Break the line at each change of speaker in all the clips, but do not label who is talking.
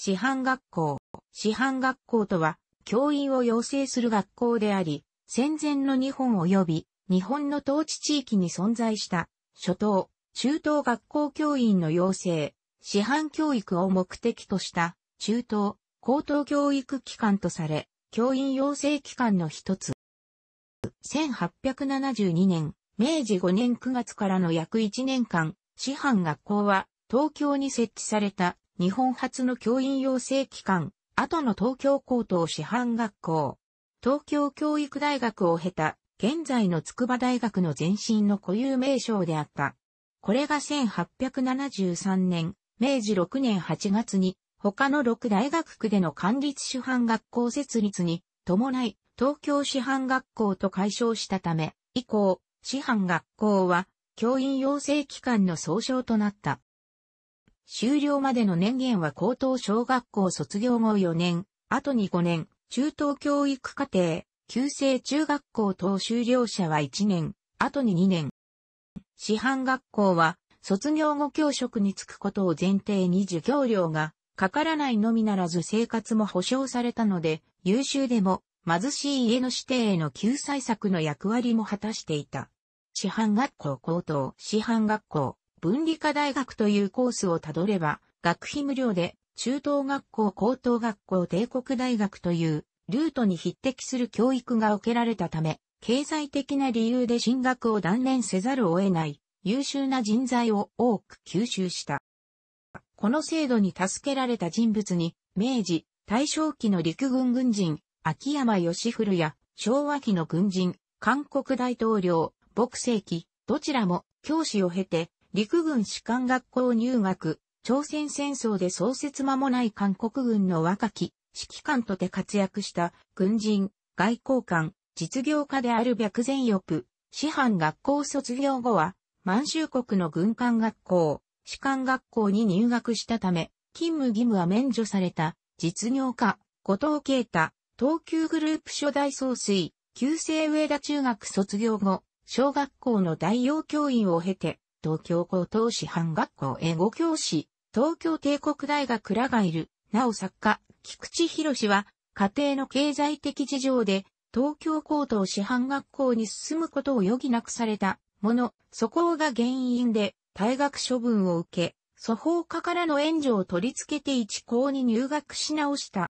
師範学校。師範学校とは、教員を養成する学校であり、戦前の日本及び、日本の統治地域に存在した、初等、中等学校教員の養成、師範教育を目的とした、中等、高等教育機関とされ、教員養成機関の一つ。1872年、明治5年9月からの約1年間、師範学校は東京に設置された日本初の教員養成機関、後の東京高等師範学校、東京教育大学を経た、現在の筑波大学の前身の固有名称であった。これが1873年、明治6年8月に、他の6大学区での管理師範学校設立に伴い、東京師範学校と解消したため、以降、師範学校は教員養成機関の総称となった。終了までの年限は高等小学校卒業後4年、後に5年、中等教育課程、旧制中学校等修了者は1年、後に2年。師範学校は、卒業後教職に就くことを前提に授業料がかからないのみならず生活も保障されたので、優秀でも貧しい家の指定への救済策の役割も果たしていた。師範学校高等師範学校文理科大学というコースをたどれば、学費無料で、中等学校高等学校帝国大学という、ルートに匹敵する教育が受けられたため、経済的な理由で進学を断念せざるを得ない優秀な人材を多く吸収した。この制度に助けられた人物に、明治、大正期の陸軍軍人、秋山義古や昭和期の軍人、韓国大統領、牧世紀、どちらも教師を経て陸軍士官学校入学、朝鮮戦争で創設間もない韓国軍の若き指揮官とて活躍した軍人、外交官、実業家である白善翼、師範学校卒業後は、満州国の軍官学校、士官学校に入学したため、勤務義務は免除された、実業家、後藤啓太、東急グループ初代総帥、旧制上田中学卒業後、小学校の代用教員を経て、東京高等師範学校英語教師、東京帝国大学らがいる、なお作家、菊池博は、家庭の経済的事情で、東京高等師範学校に進むことを余儀なくされたもの、素行が原因で退学処分を受け、祖法家からの援助を取り付けて一校に入学し直した。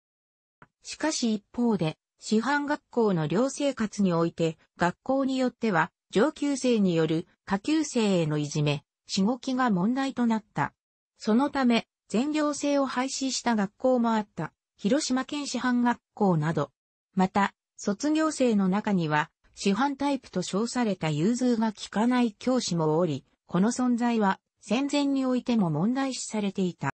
しかし一方で、師範学校の寮生活において、学校によっては、上級生による下級生へのいじめ、しごきが問題となった。そのため、全寮制を廃止した学校もあった、広島県師範学校など。また、卒業生の中には、師範タイプと称された融通が効かない教師もおり、この存在は戦前においても問題視されていた。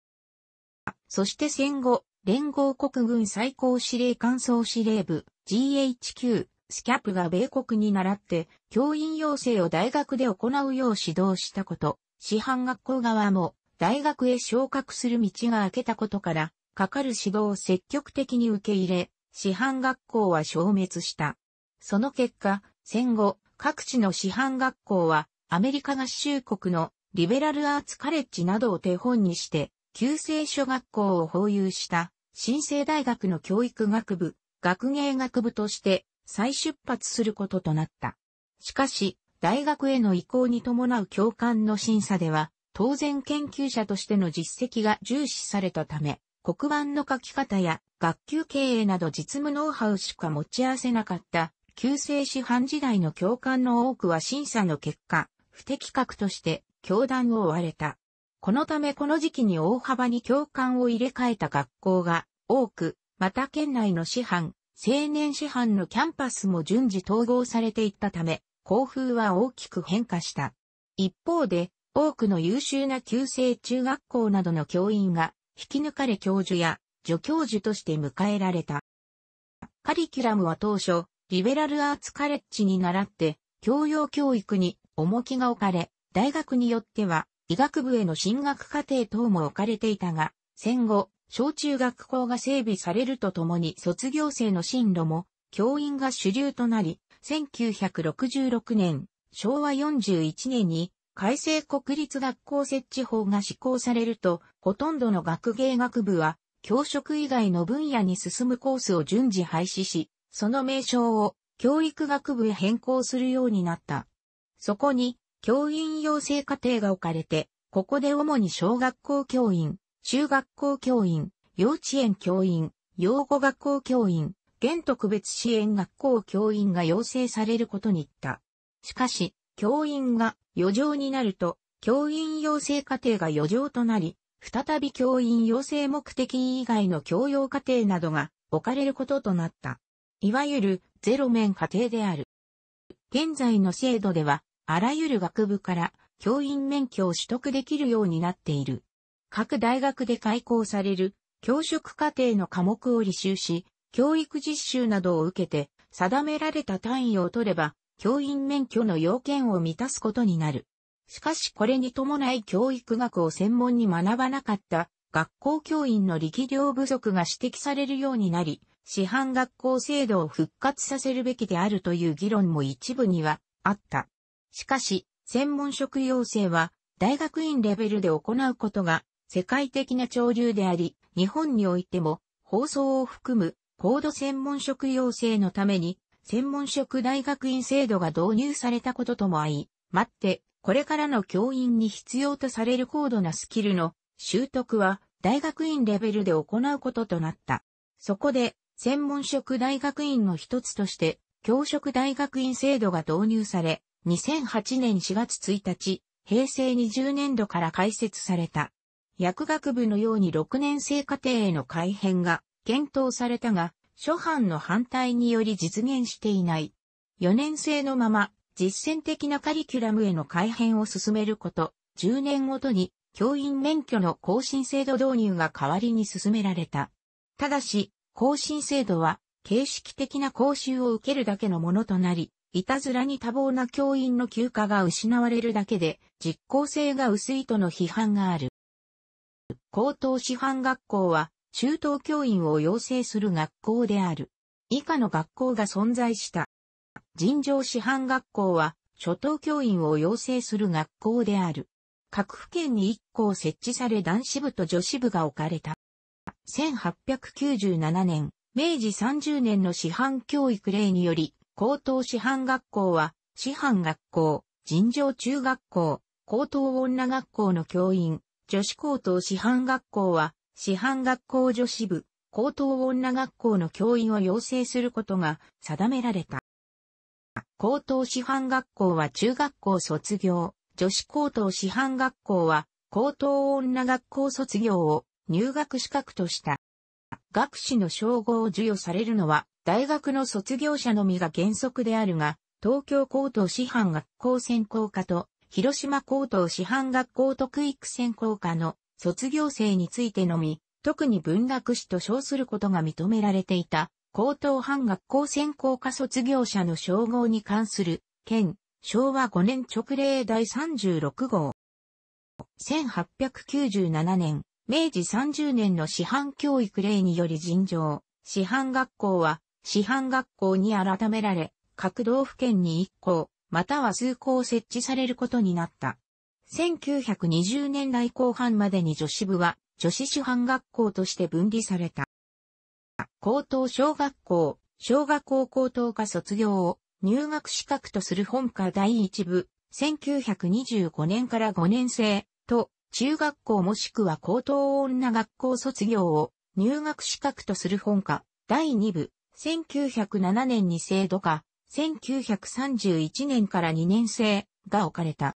そして戦後、連合国軍最高司令官総司令部 GHQ スキャップが米国に倣って、教員養成を大学で行うよう指導したこと、師範学校側も大学へ昇格する道が開けたことから、かかる指導を積極的に受け入れ、師範学校は消滅した。その結果、戦後、各地の師範学校は、アメリカ合衆国のリベラルアーツカレッジなどを手本にして、旧制諸学校を保有した、新生大学の教育学部、学芸学部として、再出発することとなった。しかし、大学への移行に伴う教官の審査では、当然研究者としての実績が重視されたため、黒板の書き方や学級経営など実務ノウハウしか持ち合わせなかった、旧制師範時代の教官の多くは審査の結果、不適格として教団を追われた。このためこの時期に大幅に教官を入れ替えた学校が多く、また県内の師範、青年師範のキャンパスも順次統合されていったため、校風は大きく変化した。一方で、多くの優秀な旧制中学校などの教員が、引き抜かれ教授や助教授として迎えられた。カリキュラムは当初、リベラルアーツカレッジに倣って、教養教育に重きが置かれ、大学によっては医学部への進学課程等も置かれていたが、戦後、小中学校が整備されるとともに卒業生の進路も教員が主流となり、1966年、昭和41年に改正国立学校設置法が施行されると、ほとんどの学芸学部は教職以外の分野に進むコースを順次廃止し、その名称を教育学部へ変更するようになった。そこに教員養成課程が置かれて、ここで主に小学校教員、中学校教員、幼稚園教員、養護学校教員、現特別支援学校教員が要請されることに言った。しかし、教員が余剰になると、教員養成課程が余剰となり、再び教員養成目的以外の教養課程などが置かれることとなった。いわゆるゼロ面課程である。現在の制度では、あらゆる学部から教員免許を取得できるようになっている。各大学で開講される教職課程の科目を履修し、教育実習などを受けて定められた単位を取れば、教員免許の要件を満たすことになる。しかしこれに伴い教育学を専門に学ばなかった学校教員の力量不足が指摘されるようになり、師範学校制度を復活させるべきであるという議論も一部にはあった。しかし、専門職養成は大学院レベルで行うことが世界的な潮流であり、日本においても放送を含む高度専門職養成のために専門職大学院制度が導入されたことともあい、待って、これからの教員に必要とされる高度なスキルの習得は大学院レベルで行うこととなった。そこで、専門職大学院の一つとして、教職大学院制度が導入され、2008年4月1日、平成20年度から開設された。薬学部のように6年生課程への改編が検討されたが、諸般の反対により実現していない。4年生のまま実践的なカリキュラムへの改編を進めること、10年ごとに教員免許の更新制度導入が代わりに進められた。ただし、更新制度は形式的な講習を受けるだけのものとなり、いたずらに多忙な教員の休暇が失われるだけで、実効性が薄いとの批判がある。高等師範学校は、中等教員を養成する学校である。以下の学校が存在した。尋常師範学校は、初等教員を養成する学校である。各府県に1校設置され男子部と女子部が置かれた。1897年、明治30年の師範教育令により、高等師範学校は、師範学校、尋常中学校、高等女学校の教員、女子高等師範学校は、師範学校女子部、高等女学校の教員を養成することが定められた。高等師範学校は中学校卒業、女子高等師範学校は高等女学校卒業を入学資格とした。学士の称号を授与されるのは大学の卒業者のみが原則であるが、東京高等師範学校専攻科と広島高等師範学校特育専攻科の卒業生についてのみ、特に文学士と称することが認められていた、高等半学校専攻科卒業者の称号に関する、県、昭和5年直令第36号。1897年、明治30年の師範教育令により尋常、師範学校は、師範学校に改められ、各道府県に1校、または数校設置されることになった。1920年代後半までに女子部は女子主犯学校として分離された。高等小学校、小学校高等科卒業を入学資格とする本科第一部、1925年から5年生と中学校もしくは高等女学校卒業を入学資格とする本科第2部、1907年に制度化、1931年から2年生が置かれた。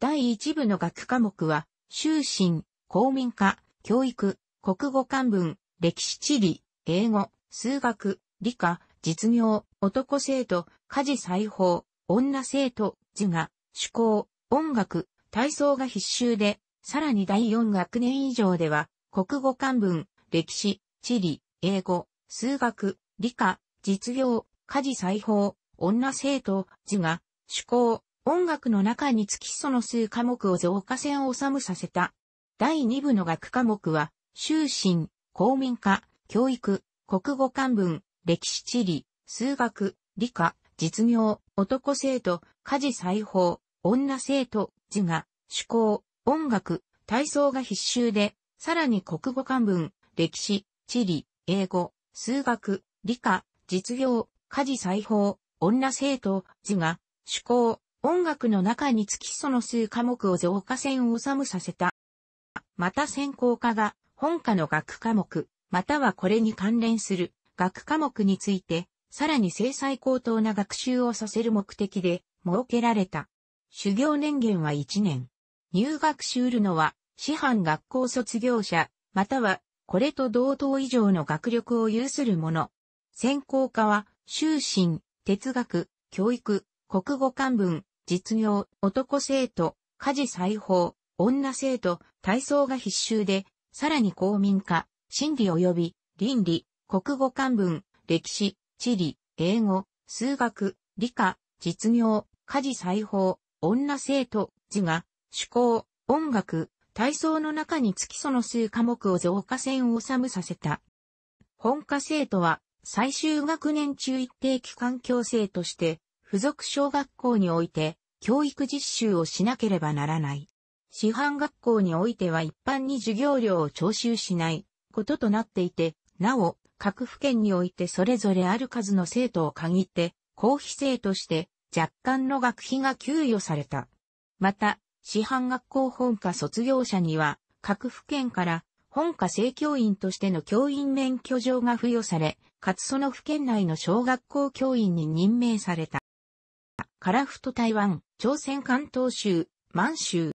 第一部の学科目は、修身、公民科、教育、国語漢文、歴史地理、英語、数学、理科、実業、男生徒、家事裁縫、女生徒、図画、趣向、音楽、体操が必修で、さらに第4学年以上では、国語漢文、歴史、地理、英語、数学、理科、実業、家事裁縫、女生徒、字が、趣向、音楽の中につきその数科目を増加線を収むさせた。第2部の学科目は、修身、公民科、教育、国語漢文、歴史地理、数学、理科、実業、男生徒、家事裁縫、女生徒、字が、趣向、音楽、体操が必修で、さらに国語漢文、歴史、地理、英語、数学、理科、実業、家事裁縫、女生徒、図画、趣向、音楽の中につきその数科目を増加線を収むさせた。また専攻科が本科の学科目、またはこれに関連する学科目について、さらに制裁高等な学習をさせる目的で設けられた。修行年限は1年。入学しうるのは、師範学校卒業者、または、これと同等以上の学力を有する者、専攻科は、修身、哲学、教育、国語漢文、実業、男生徒、家事裁縫、女生徒、体操が必修で、さらに公民科、心理及び倫理、国語漢文、歴史、地理、英語、数学、理科、実業、家事裁縫、女生徒、字が、趣向、音楽、体操の中にきその数科目を増加線を収めさせた。本科生徒は、最終学年中一定期間強制として、付属小学校において、教育実習をしなければならない。師範学校においては一般に授業料を徴収しないこととなっていて、なお、各府県においてそれぞれある数の生徒を限って、公費生として若干の学費が給与された。また、師範学校本科卒業者には、各府県から本科生教員としての教員免許状が付与され、かつその府県内の小学校教員に任命された。樺太台湾、朝鮮関東州、満州。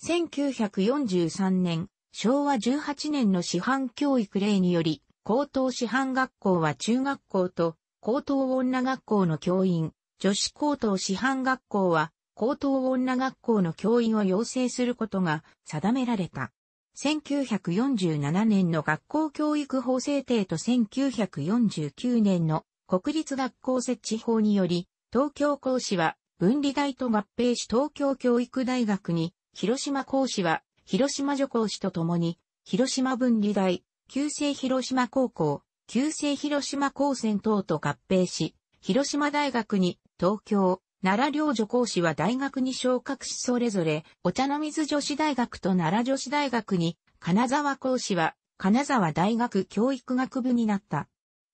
1943年、昭和18年の師範教育令により、高等師範学校は中学校と高等女学校の教員、女子高等師範学校は高等女学校の教員を養成することが定められた。1947年の学校教育法制定と1949年の国立学校設置法により、東京講師は分離大と合併し東京教育大学に、広島講師は広島女講師とともに、広島分離大、旧制広島高校、旧制広島高専等と合併し、広島大学に東京、奈良領女講師は大学に昇格しそれぞれ、お茶の水女子大学と奈良女子大学に、金沢講師は、金沢大学教育学部になった。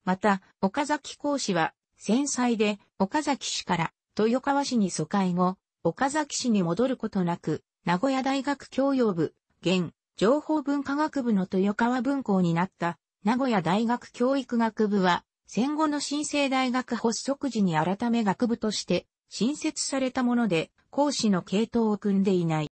また、岡崎講師は、戦災で、岡崎市から、豊川市に疎開後、岡崎市に戻ることなく、名古屋大学教養部、現、情報文化学部の豊川文校になった、名古屋大学教育学部は、戦後の新生大学発足時に改め学部として、新設されたもので、講師の系統を組んでいない。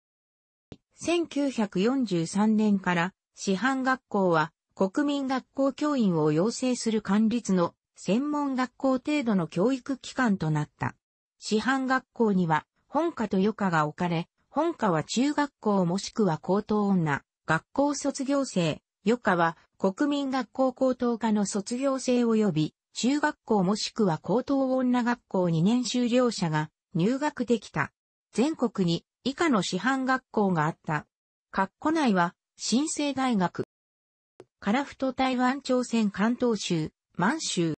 1943年から、師範学校は、国民学校教員を養成する理図の専門学校程度の教育機関となった。師範学校には本科と余科が置かれ、本科は中学校もしくは高等女、学校卒業生、余科は国民学校高等科の卒業生及び中学校もしくは高等女学校2年修了者が入学できた。全国に以下の師範学校があった。括弧内は、新生大学。カラフト台湾朝鮮関東州、満州。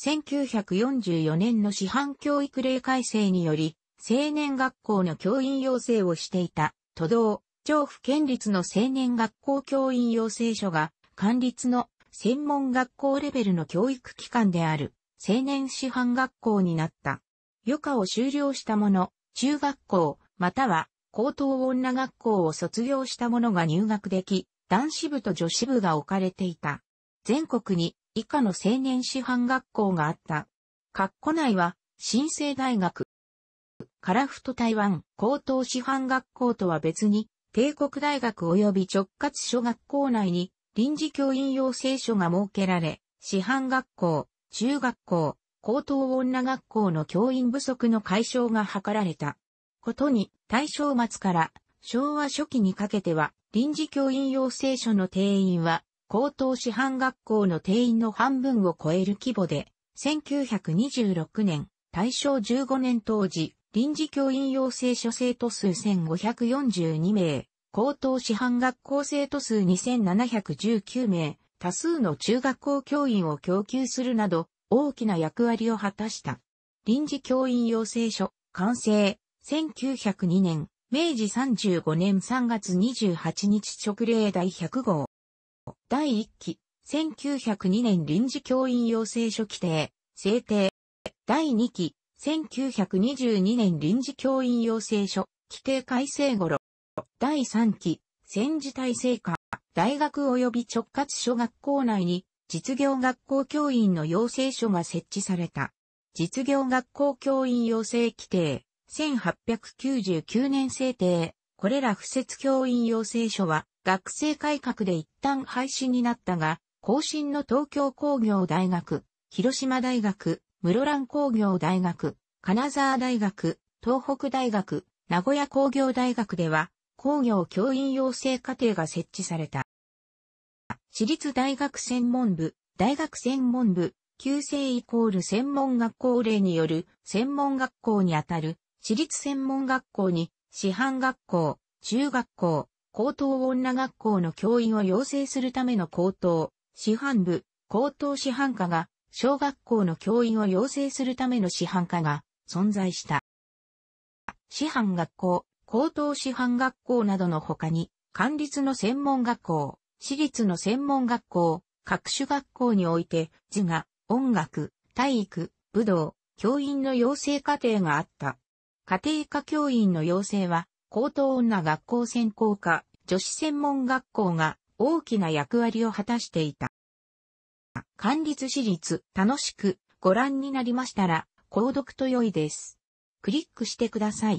1944年の師範教育令改正により、青年学校の教員養成をしていた、都道、調布県立の青年学校教員養成所が、官立の専門学校レベルの教育機関である青年師範学校になった。余暇を修了した者、中学校、または高等女学校を卒業した者が入学でき、男子部と女子部が置かれていた。全国に以下の青年師範学校があった。括弧内は、新生大学、カラフト台湾高等師範学校とは別に、帝国大学及び直轄小学校内に臨時教員養成所が設けられ、師範学校、中学校、高等女学校の教員不足の解消が図られた。ことに、大正末から昭和初期にかけては、臨時教員養成所の定員は、高等師範学校の定員の半分を超える規模で、1926年、大正15年当時、臨時教員養成所生徒数1542名、高等師範学校生徒数2719名、多数の中学校教員を供給するなど、大きな役割を果たした。臨時教員養成所、完成、1902年、明治35年3月28日直令第100号。第1期、1902年臨時教員養成所規定、制定。第2期、1922年臨時教員養成所、規定改正頃。第3期、戦時体制下、大学及び直轄小学校内に、実業学校教員の養成所が設置された。実業学校教員養成規定、1899年制定、これら不設教員養成所は、学生改革で一旦廃止になったが、後進の東京工業大学、広島大学、室蘭工業大学、金沢大学、東北大学、名古屋工業大学では、工業教員養成課程が設置された。私立大学専門部、大学専門部、旧制イコール専門学校例による専門学校にあたる、私立専門学校に、師範学校、中学校、高等女学校の教員を養成するための高等、師範部、高等師範課が、小学校の教員を養成するための師範課が存在した。師範学校、高等師範学校などの他に、管理の専門学校、私立の専門学校、各種学校において、図画、音楽、体育、武道、教員の養成課程があった。家庭科教員の養成は、高等女学校専攻科、女子専門学校が大きな役割を果たしていた。管理私立、楽しくご覧になりましたら、購読と良いです。クリックしてください。